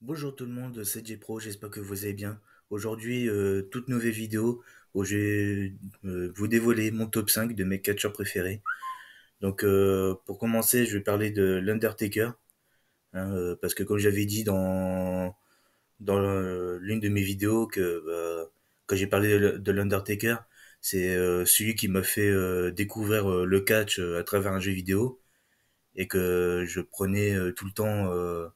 Bonjour tout le monde, c'est Pro, j'espère que vous allez bien. Aujourd'hui, euh, toute nouvelle vidéo où je vais euh, vous dévoiler mon top 5 de mes catcheurs préférés. Donc euh, pour commencer, je vais parler de l'Undertaker, hein, parce que comme j'avais dit dans, dans l'une de mes vidéos, que bah, quand j'ai parlé de l'Undertaker, c'est celui qui m'a fait découvrir le catch à travers un jeu vidéo, et que je prenais tout le temps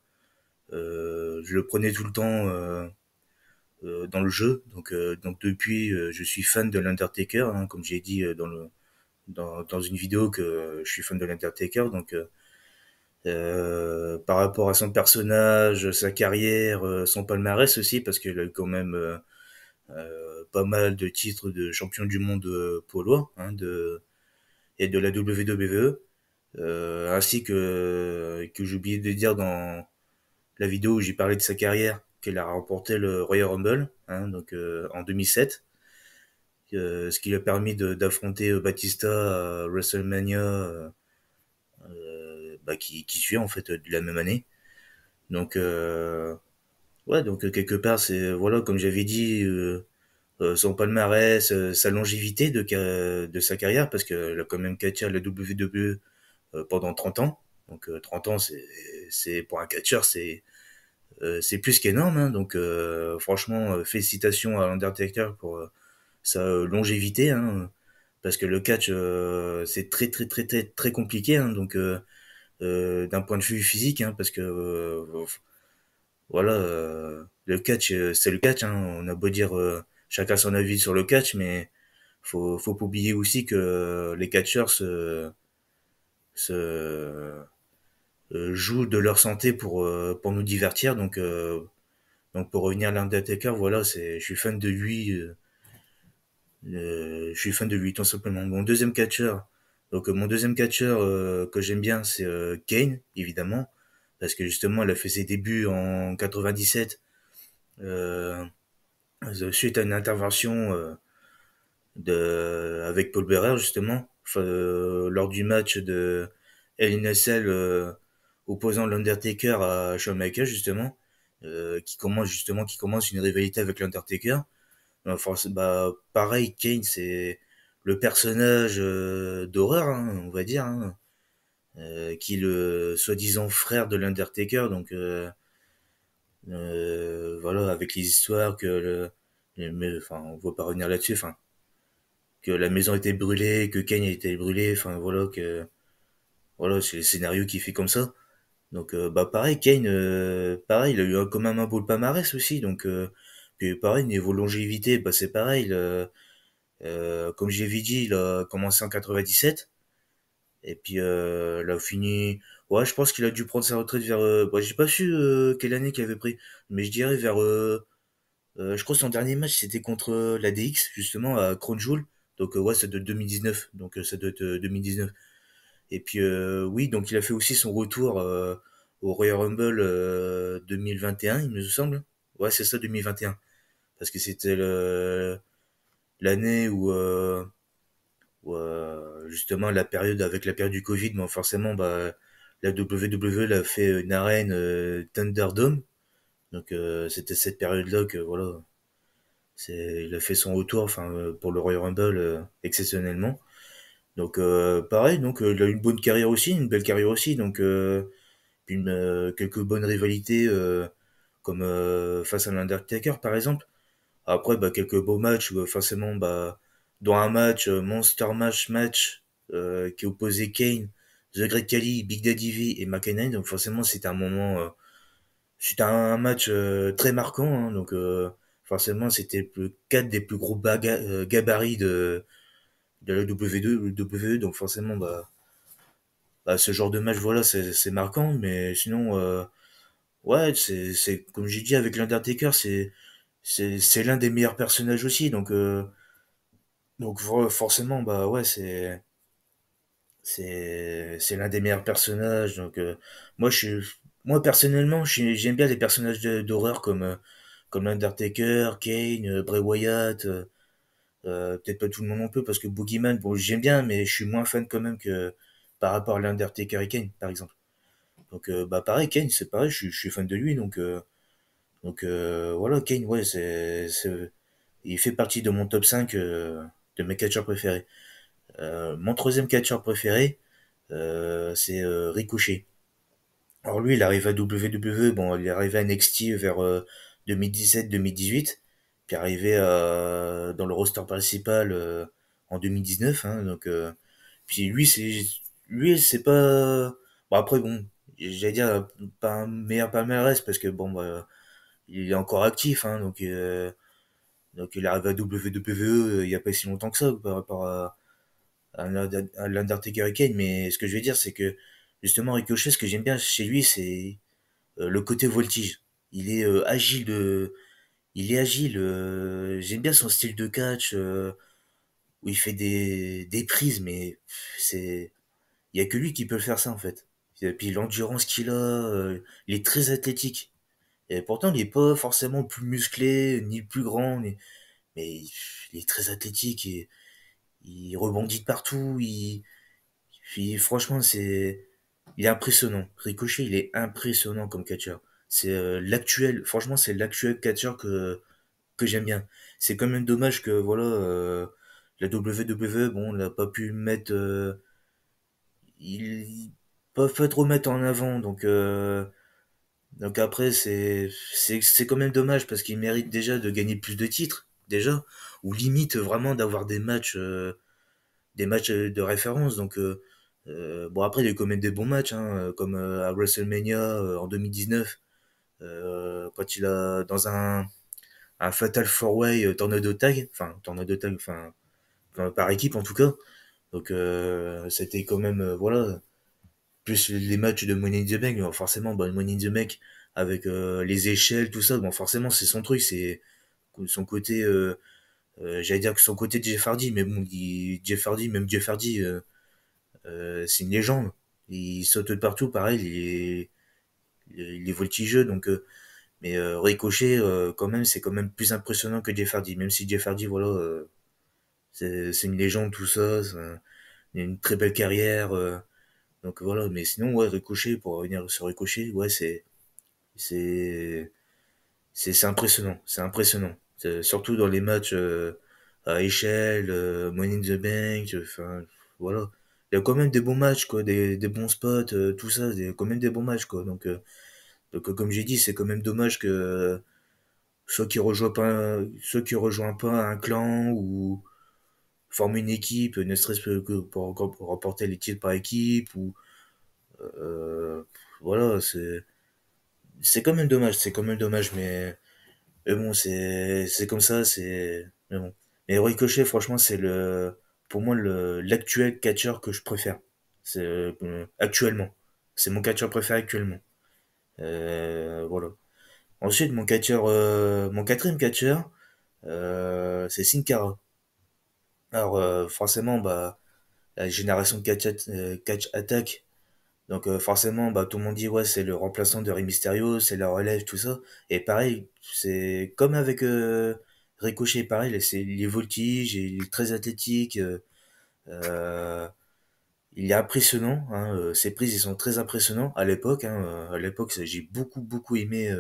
euh, je le prenais tout le temps euh, euh, dans le jeu. Donc, donc depuis, je suis fan de l'Undertaker, hein, comme j'ai dit dans, le, dans, dans, une vidéo que je suis fan de l'Undertaker. Donc, euh, par rapport à son personnage, sa carrière, son palmarès aussi, parce qu'il a eu quand même euh, pas mal de titres de champion du monde polois hein, de, et de la WWE, ainsi que que oublié de dire dans la vidéo où j'ai parlé de sa carrière, qu'elle a remporté le Royal Rumble hein, donc, euh, en 2007, euh, ce qui lui a permis d'affronter euh, Batista à WrestleMania bah, qui, suit en fait de la même année. Donc, ouais, donc quelque part, c'est voilà, comme j'avais dit, son palmarès, sa longévité de, de sa carrière, parce qu'elle a quand même catché la WWE pendant 30 ans. Donc 30 ans, c'est pour un catcheur, c'est euh, c'est plus qu'énorme. Hein. donc, euh, franchement, euh, félicitations à l'Undertaker pour sa longévité. Hein. parce que le catch, c'est très, très, très, très, très compliqué. Hein. donc, d'un point de vue physique, parce que voilà, le catch, c'est le catch. on a beau dire chacun son avis sur le catch, mais faut, faut pas oublier aussi que les catcheurs se, se, euh, jouent de leur santé pour euh, pour nous divertir. Donc euh, donc pour revenir à l'Undertaker, voilà, c'est je suis fan de lui. je suis fan de lui tout simplement. Mon deuxième catcher donc mon deuxième catcher que j'aime bien, c'est Kane évidemment parce que justement elle a fait ses débuts en 97 euh, suite à une intervention de avec Paul Bearer justement lors du match de LNSL opposant l'Undertaker à Shawn Michaels justement, euh, qui commence justement qui commence une rivalité avec l'Undertaker. Euh, enfin, bah, pareil, Kane c'est le personnage euh, d'horreur, hein, on va dire, hein. qui est le soi-disant frère de l'Undertaker, donc voilà avec les histoires que le, enfin on va pas revenir là-dessus, enfin que la maison était brûlée, que Kane a été brûlé, enfin voilà que voilà c'est le scénario qui fait comme ça. Donc euh, bah pareil, Kane, euh, pareil, il a eu quand même un beau palmarès aussi. Donc euh, puis pareil niveau longévité, bah c'est pareil. comme j'ai dit, il a commencé en 97 et puis euh, là, fini. Ouais, je pense qu'il a dû prendre sa retraite vers. Bah, j'ai pas su quelle année qu'il avait pris, mais je dirais vers. je crois que son dernier match c'était contre la DX justement à Kronjoul. Donc ouais, ça doit être 2019. Donc ça doit être 2019. Et puis euh, oui, donc il a fait aussi son retour euh, au Royal Rumble 2021, euh, il me semble. Ouais, c'est ça 2021 parce que c'était l'année où, justement la période avec la période du Covid, mais forcément bah la WWE a fait une arène Thunderdome, donc c'était cette période-là que voilà, a fait son retour, enfin pour le Royal Rumble exceptionnellement. Donc euh, pareil, donc euh, il a une bonne carrière aussi, une belle carrière aussi, donc euh, une, quelques bonnes rivalités comme face à l'Undertaker par exemple. Après bah, quelques beaux matchs, forcément bah dans un match monster match match qui opposait Kane, The Great Khali, Big Daddy V et McKenna, donc forcément c'était un moment c'était un match très marquant, hein. donc forcément c'était quatre des plus gros gabarits de, de la WWE donc forcément bah, bah, ce genre de match voilà c'est marquant mais sinon euh, ouais c'est comme j'ai dit avec l'Undertaker c'est c'est l'un des meilleurs personnages aussi donc euh, donc forcément bah ouais c'est c'est l'un des meilleurs personnages donc euh, moi je moi personnellement j'aime bien les personnages d'horreur comme comme l'Undertaker, Kane, Bray Wyatt euh, peut-être pas tout le monde en peut, parce que Boogeyman, bon, j'aime bien, mais je suis moins fan quand même que par rapport à l'Undertaker et Kane, par exemple. Donc, euh, bah, pareil, Kane, c'est pareil, je, suis fan de lui, donc, euh, donc voilà, Kane, ouais, c'est, il fait partie de mon top 5 de mes catcheurs préférés. mon troisième catcheur préféré, c'est Ricochet. Alors lui, il arrive à WWE, bon, il est arrivé à NXT vers 2017-2018 qui est arrivé à, euh, dans le roster principal euh, en 2019. Hein, donc, euh, puis lui, c'est lui, c'est pas. Bon, bah, après, bon, j'allais dire pas un meilleur palmarès parce que bon, bah, il est encore actif, hein, donc euh, donc il arrive à WWE il y a pas si longtemps que ça par rapport à, à, l'Undertaker Kane. Mais ce que je veux dire, c'est que justement Ricochet, ce que j'aime bien chez lui, c'est le côté voltige. Il est agile de il est agile. Euh, j'aime bien son style de catch euh, où il fait des, des prises, mais c'est il y a que lui qui peut faire ça en fait. Et puis l'endurance qu'il a, euh, il est très athlétique. Et pourtant, il n'est pas forcément plus musclé ni plus grand, mais il est très athlétique et il rebondit de partout. Il, puis franchement, c'est il est impressionnant. Ricochet, il est impressionnant comme catcheur. C'est euh, l'actuel, franchement, c'est l'actuel catcheur que, j'aime bien. C'est quand même dommage que, voilà, euh, la WWE, bon, n'a pas pu mettre. Euh, ils peuvent pas trop mettre en avant, donc. donc après, c'est quand même dommage parce qu'il méritent déjà de gagner plus de titres, déjà, ou limite vraiment d'avoir des matchs, des matchs de référence. Donc bon, après, il y des bons matchs, hein, comme à WrestleMania en 2019, euh, quand il a dans un fatal four way euh, tornado tag, enfin tornado tag, enfin par équipe en tout cas. Donc euh, c'était quand même voilà plus les matchs de Money in the Bank, forcément bah, Money in the Bank avec les échelles tout ça, bon forcément c'est son truc, c'est son côté j'allais dire que son côté Jeff Hardy, mais bon, Jeff Hardy, même Jeff Hardy, c'est une légende. Il saute de partout, pareil, il est, il est voltigeux. Donc, euh, mais euh, Ricochet, euh, quand même, c'est quand même plus impressionnant que Jeff Hardy. Même si Jeff Hardy, voilà, c'est une légende, tout ça. Il a une très belle carrière. donc voilà, mais sinon, ouais, Ricochet, pour revenir sur Ricochet, ouais, c'est. C'est. C'est impressionnant. C'est impressionnant. Surtout dans les matchs à échelle, Money in the Bank, enfin, voilà il y a quand même des bons matchs, quoi, des, des bons spots, euh, tout ça, des, quand même des bons matchs, quoi. Donc, euh, donc euh, comme j'ai dit, c'est quand même dommage que ceux qui rejoignent pas, ceux qui rejoignent pas un clan ou forment une équipe, ne serait-ce que pour, remporter les titres par équipe ou voilà, c'est c'est quand même dommage, c'est quand même dommage, mais, bon, c'est c'est comme ça, c'est mais bon. Mais Ricochet, franchement, c'est le pour moi l'actuel catcher que je préfère. C'est euh, actuellement. C'est mon catcheur préféré actuellement. Euh, voilà. Ensuite, mon catcheur, euh, mon quatrième catcheur, c'est Sincara. Alors forcément, bah, la génération catch, catch attack, donc forcément, bah, tout le monde dit ouais c'est le remplaçant de Rey Mysterio, c'est la relève, tout ça. Et pareil, c'est comme avec Ricochet, pareil, c'est les voltiges, il est très athlétique, euh, il est impressionnant. Hein, euh, ses prises, ils sont très impressionnants à l'époque. Hein, euh, à l'époque, j'ai beaucoup, beaucoup aimé.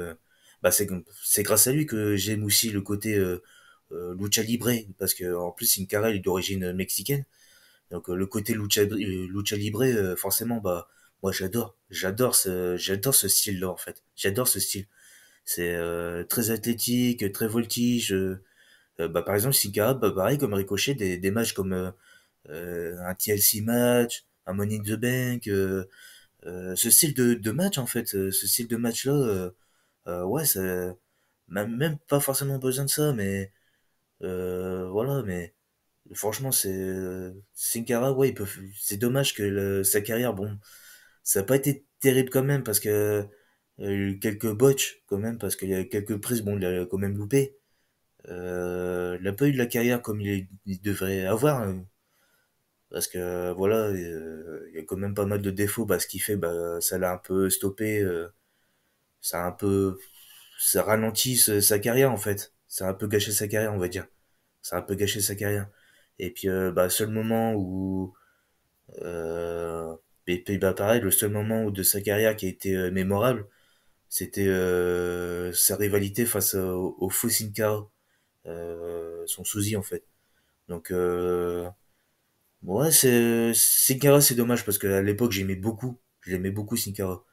bah, c'est grâce à lui que j'aime aussi le côté lucha libre, parce que en plus, Sincara est d'origine mexicaine. Donc le côté lucha, lucha libre, forcément, bah moi j'adore, j'adore ce, j'adore ce style-là en fait. J'adore ce style. C'est très athlétique, très voltige. bah par exemple, Sika, bah, pareil comme Ricochet, des, des matchs comme euh, un TLC match, un Money in the Bank, euh, euh, ce style de, de, match en fait, ce style de match là, ouais, ça, même pas forcément besoin de ça, mais voilà, mais franchement, c'est euh, ouais, il peut. C'est dommage que sa carrière, bon, ça a pas été terrible quand même parce que il y a eu quelques botches quand même parce qu'il y a eu quelques prises, bon, il a quand même loupé. Euh, il n'a pas eu de la carrière comme il, devrait avoir. Hein parce que voilà, euh, il y a quand même pas mal de défauts. Bah, ce qui fait, bah, ça l'a un peu stoppé, euh, ça a un peu, ça ralentit sa carrière en fait. Ça a un peu gâché sa carrière, on va dire. Ça a un peu gâché sa carrière. Et puis, euh, bah, seul moment où, et bah pareil, le seul moment où de sa carrière qui a été mémorable, c'était sa rivalité face au, au Fusinka, son souzi en fait. Donc euh, Ouais, c'est Sinkara, c'est dommage parce à l'époque j'aimais beaucoup, j'aimais beaucoup Sinkara.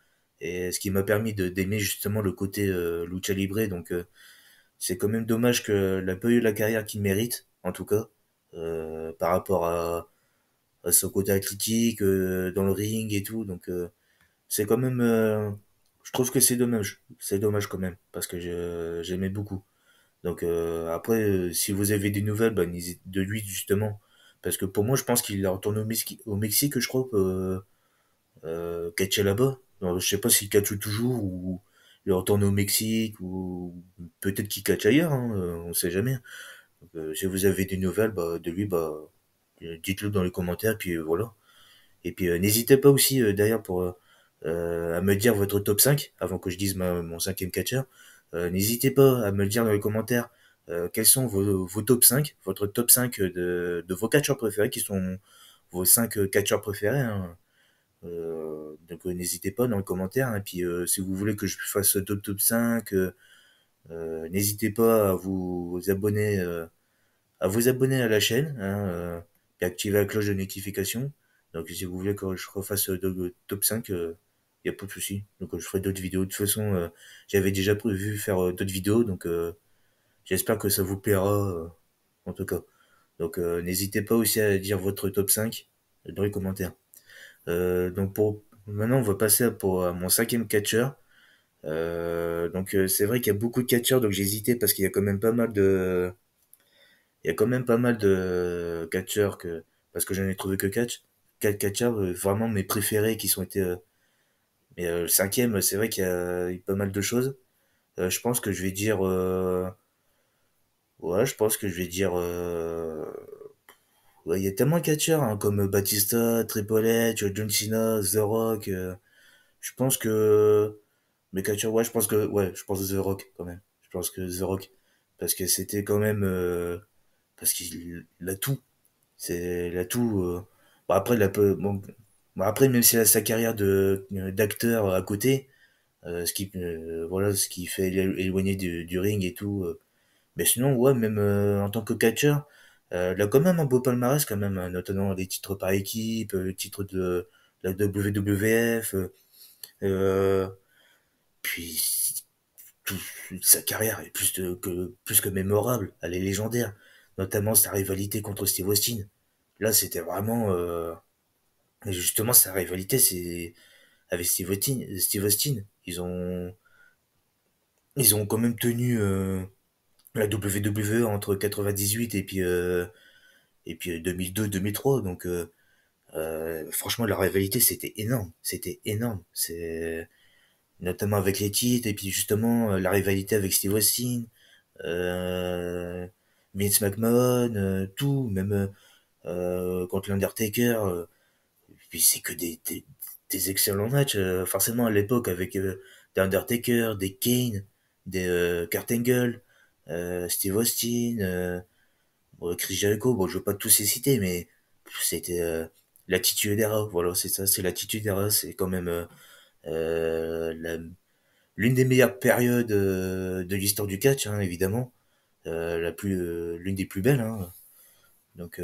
Et ce qui m'a permis d'aimer justement le côté euh, lucha libre, donc euh, c'est quand même dommage que la pas eu la carrière qu'il mérite, en tout cas, euh, par rapport à, à, son côté athlétique, dans le ring et tout, donc c'est quand même, je trouve que c'est dommage, c'est dommage quand même, parce que j'aimais beaucoup. Donc après, si vous avez des nouvelles, bah, n'hésitez de lui justement, parce que pour moi, je pense qu'il est retourné au, Mexique, je crois, euh, euh là-bas. Je sais pas s'il catche toujours ou il est retourné au Mexique ou peut-être qu'il catche ailleurs, on hein, euh, on sait jamais. Euh, si vous avez des nouvelles bah, de lui, bah, euh, dites-le dans les commentaires, puis voilà. Et puis n'hésitez pas aussi derrière pour à me dire votre top 5 avant que je dise mon cinquième catcher. n'hésitez pas à me le dire dans les commentaires euh, quels sont vos, top 5, votre top 5 de, vos catcheurs préférés, qui sont vos 5 euh, catcheurs préférés. Hein. Euh, donc n'hésitez pas dans les commentaires hein. et Puis si vous voulez que je fasse top top 5, n'hésitez pas à vous abonner, à vous abonner à la chaîne hein, et activer la cloche de notification. Donc si vous voulez que je refasse top 5, il n'y a pas de souci. Donc je ferai d'autres vidéos. De toute façon, j'avais déjà prévu faire d'autres vidéos, donc J'espère que ça vous plaira, euh, en tout cas. Donc euh, n'hésitez pas aussi à dire votre top 5 dans les commentaires. Euh, donc pour maintenant, on va passer pour à mon cinquième catcher. donc c'est vrai qu'il y a beaucoup de catchers. donc j'hésitais parce qu'il y a quand même pas mal de, il y a quand même pas mal de catchers que parce que je n'ai trouvé que catch quatre catchers, vraiment mes préférés qui sont été mais le cinquième c'est vrai qu'il y, a pas mal de choses je pense que je vais dire euh, Ouais, je pense que je vais dire. Euh... Il y a tellement de catcheurs hein, comme Batista, Triple H, John Cena, The Rock. Euh, je pense que. Mais catcheurs, ouais, je pense que. Ouais, je pense The Rock quand même. Je pense que The Rock. Parce que c'était quand même. Euh, parce qu'il a tout. C'est euh. l'atout. Bon, après, il a peu... bon... après, même si a sa carrière de d'acteur à côté, ce qui voilà ce qui fait éloigner du, du ring et tout mais sinon, ouais, même euh, en tant que catcheur, il euh, a quand même un beau palmarès, quand même, hein, notamment les titres par équipe, euh, le titre de la WWF. puis sa carrière est plus, que, plus que mémorable, elle est légendaire, notamment sa rivalité contre Steve Austin. Là, c'était vraiment. justement, sa rivalité, c'est avec Steve Austin, Steve Austin. Ils ont, ils ont quand même tenu la WWE entre 98 et puis euh, et puis 2002-2003. Donc euh, euh, franchement, la rivalité c'était énorme, c'était énorme. C'est notamment avec les titres et puis justement la rivalité avec Steve Austin, euh, Vince McMahon, tout, même contre l'Undertaker. puis c'est que des, des, excellents matchs. forcément à l'époque avec Undertaker des Kane, des Kurt Angle euh, Steve Austin, euh, Chris Jericho. Bon, je veux pas tous les citer, mais c'était euh, l'attitude d'Era, Voilà, c'est ça, c'est l'attitude C'est quand même l'une des meilleures périodes de l'histoire du catch, hein, évidemment. la plus, l'une des plus belles. Hein. Donc,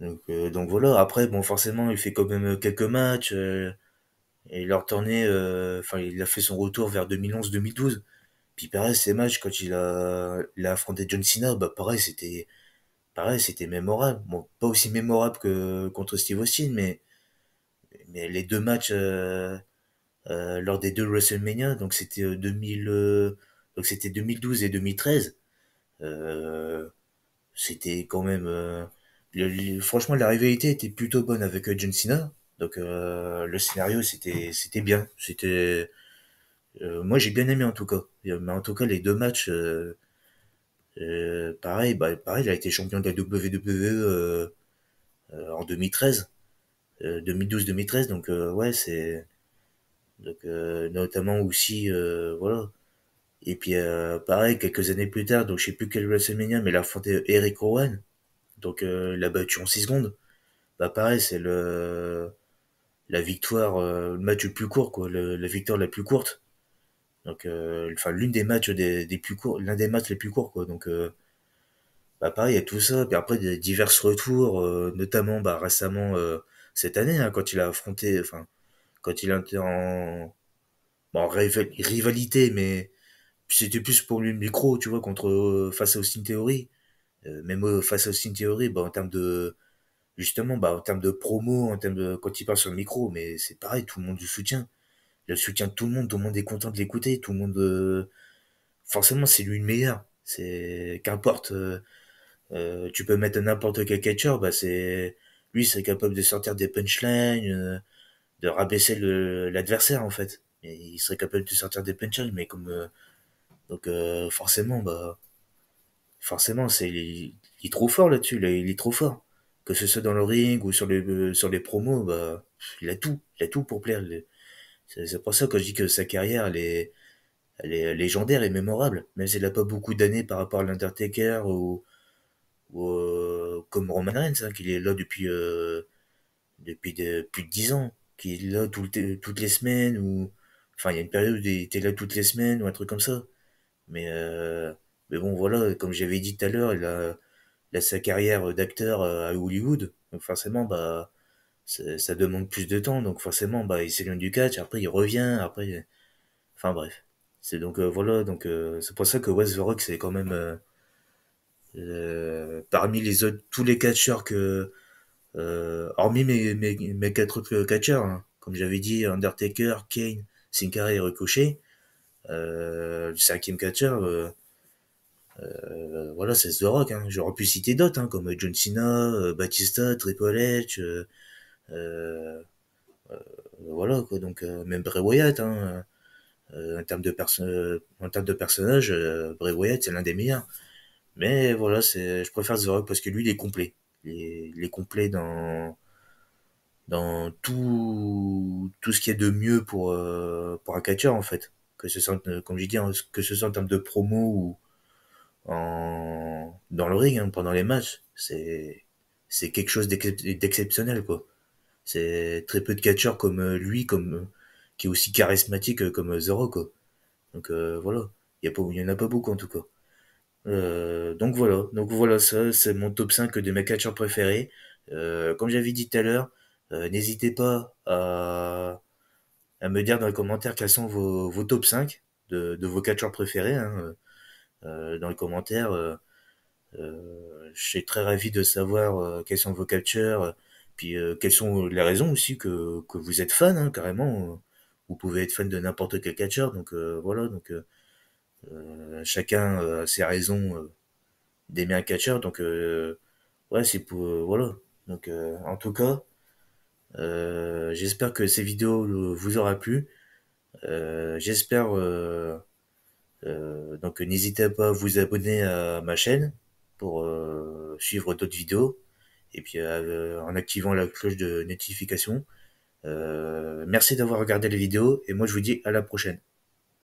donc, voilà. Après, bon, forcément, il fait quand même quelques matchs. et leur enfin, il a fait son retour vers 2011-2012. Puis pareil, ces matchs, quand il a, affronté John Cena, bah pareil, c'était pareil, c'était mémorable. Bon, pas aussi mémorable que contre Steve Austin, mais, mais les deux matchs euh, euh, lors des deux WrestleMania, donc c'était euh, donc c'était 2012 et 2013, c'était quand même, franchement, la rivalité était plutôt bonne avec John Cena. Donc le scénario c'était c'était bien, c'était moi j'ai bien aimé en tout cas. Euh, mais en tout cas, les deux matchs, euh, euh, pareil, bah, pareil, il a été champion de la WWE en 2013, 2012-2013. Donc ouais, c'est notamment aussi voilà. Et puis pareil, quelques années plus tard, donc je sais plus quel WrestleMania, mais il a affronté Eric Rowan. Donc il l'a battu en 6 secondes. Bah pareil, c'est le la victoire, le match le plus court, quoi, la victoire la plus courte. Donc, euh, enfin, l'une des matchs des, plus courts, l'un des matchs les plus courts, quoi. Donc, euh, bah pareil, il y a tout ça. Puis après, des divers retours, euh, notamment bah, récemment cette année, hein, quand il a affronté, enfin, quand il était en, en rivalité, mais c'était plus pour lui le micro, tu vois, contre face à Austin Theory. même face à Austin Theory, bah, en termes de justement, bah, en termes de promo, en termes de quand il parle sur le micro, mais c'est pareil, tout le monde le soutient le soutien de tout le monde, tout le monde est content de l'écouter, tout le monde. Euh, forcément, c'est lui le meilleur. C'est qu'importe. Euh, euh, tu peux mettre n'importe quel catcher, bah c'est lui, c'est capable de sortir des punchlines, de rabaisser l'adversaire en fait. il serait capable de sortir des punchlines, mais comme donc forcément, bah forcément, c'est il, est trop fort là-dessus. il est trop fort que ce soit dans le ring ou sur les, sur les promos, bah, il a tout, il a tout pour plaire. C'est pour ça que je dis que sa carrière, elle est, elle est légendaire et mémorable, même si elle n'a pas beaucoup d'années par rapport à l'Undertaker ou, ou euh, comme Roman Reigns, hein, qu'il est là depuis, euh, depuis de, plus de 10 ans, qu'il est là toutes les semaines, ou enfin il y a une période où il était là toutes les semaines, ou un truc comme ça. Mais, euh, mais bon, voilà, comme j'avais dit tout à l'heure, il a, sa carrière euh, d'acteur euh, à Hollywood, donc forcément, bah, ça demande plus de temps, donc forcément, bah, il s'éloigne du catch, après il revient, après, enfin bref. C'est donc euh, voilà, donc euh, c'est pour ça que The Rock c'est quand même euh, euh, parmi les autres tous les catcheurs que, hormis mes, mes, mes, quatre autres catcheurs, hein. comme j'avais dit, Undertaker, Kane, Sinclair et Ricochet, le cinquième catcheur. voilà, c'est The Rock. Hein. J'aurais pu citer d'autres, hein, comme John Cena, Batista, Triple H, euh, euh, voilà quoi. Donc euh, même Bray Wyatt, hein, en termes de personnages, en termes de personnage, Bray Wyatt c'est l'un des meilleurs. Mais voilà, c'est, je préfère The parce que lui il est complet. Il est, complet dans dans tout tout ce qui est de mieux pour pour un catcheur en fait que ce soit comme j'ai dit hein, que ce soit en termes de promo ou en dans le ring hein, pendant les matchs c'est c'est quelque chose d'exceptionnel quoi c'est très peu de catcheurs comme euh, lui, comme euh, qui est aussi charismatique euh, comme Zoro. Donc voilà, il n'y en a pas beaucoup en tout cas. donc voilà, donc voilà ça, c'est mon top 5 de mes catcheurs préférés. comme j'avais dit tout à l'heure, n'hésitez pas à, me dire dans les commentaires quels sont vos, vos top 5 de, vos catcheurs préférés. Hein. dans les commentaires, je suis très ravi de savoir quels sont vos catcheurs puis euh, quelles sont les raisons aussi que, que vous êtes fan, hein, carrément. Euh, vous pouvez être fan de n'importe quel catcheur, donc euh, voilà, donc chacun a ses raisons d'aimer un catcheur, donc ouais, c'est pour voilà. Donc en tout cas, j'espère que ces vidéos vous aura plu. j'espère donc n'hésitez pas à vous abonner à ma chaîne pour suivre d'autres vidéos et puis euh, en activant la cloche de notification. Euh, merci d'avoir regardé la vidéo et moi je vous dis à la prochaine.